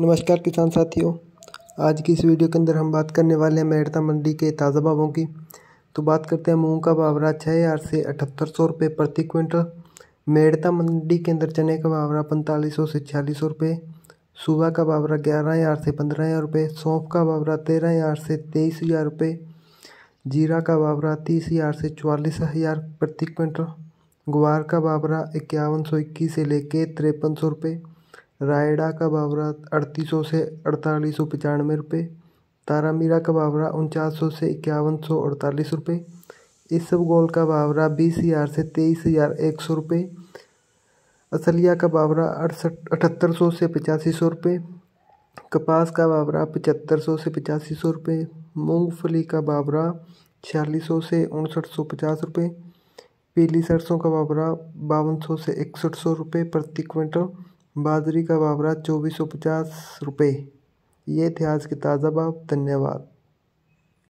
नमस्कार किसान साथियों आज की इस वीडियो के अंदर हम बात करने वाले हैं मेहरता मंडी के ताज़ा भावों की तो बात करते हैं मूंग का भाव छः हज़ार से अठहत्तर सौ रुपये प्रति क्विंटल मेहरता मंडी के अंदर चने का भाव पैंतालीस सौ से छियालीस सौ रुपये सुबह का भाव ग्यारह हज़ार से पंद्रह हज़ार रुपये सौंफ का भाव तेरह हज़ार से तेईस हज़ार रुपये जीरा का भाव तीस हज़ार से चवालीस हज़ार प्रति क्विंटल ग्वार का भाव इक्यावन सौ इक्कीस से लेके तिरपन सौ रुपये रायडा का बावरा अड़तीस सौ से अड़तालीस सौ पचानवे रुपये तारामीरा का बावरा उनचास सौ से इक्यावन सौ अड़तालीस रुपये इसबगोल का बावरा बीस हज़ार से तेईस हज़ार एक सौ रुपये असलिया का बावरा अड़सठ अठहत्तर सौ से पचासी सौ रुपये कपास का बावरा पचहत्तर सौ से पचासी सौ रुपये मूँगफली का बावरा छियालीस सौ से उनसठ सौ पचास रुपये पीली सरसों का बावरा बावन सौ से इकसठ सौ रुपये प्रति क्विंटल बाजरी का भाव चौबीस सौ पचास रुपये ये थे आज के ताज़ा भाव धन्यवाद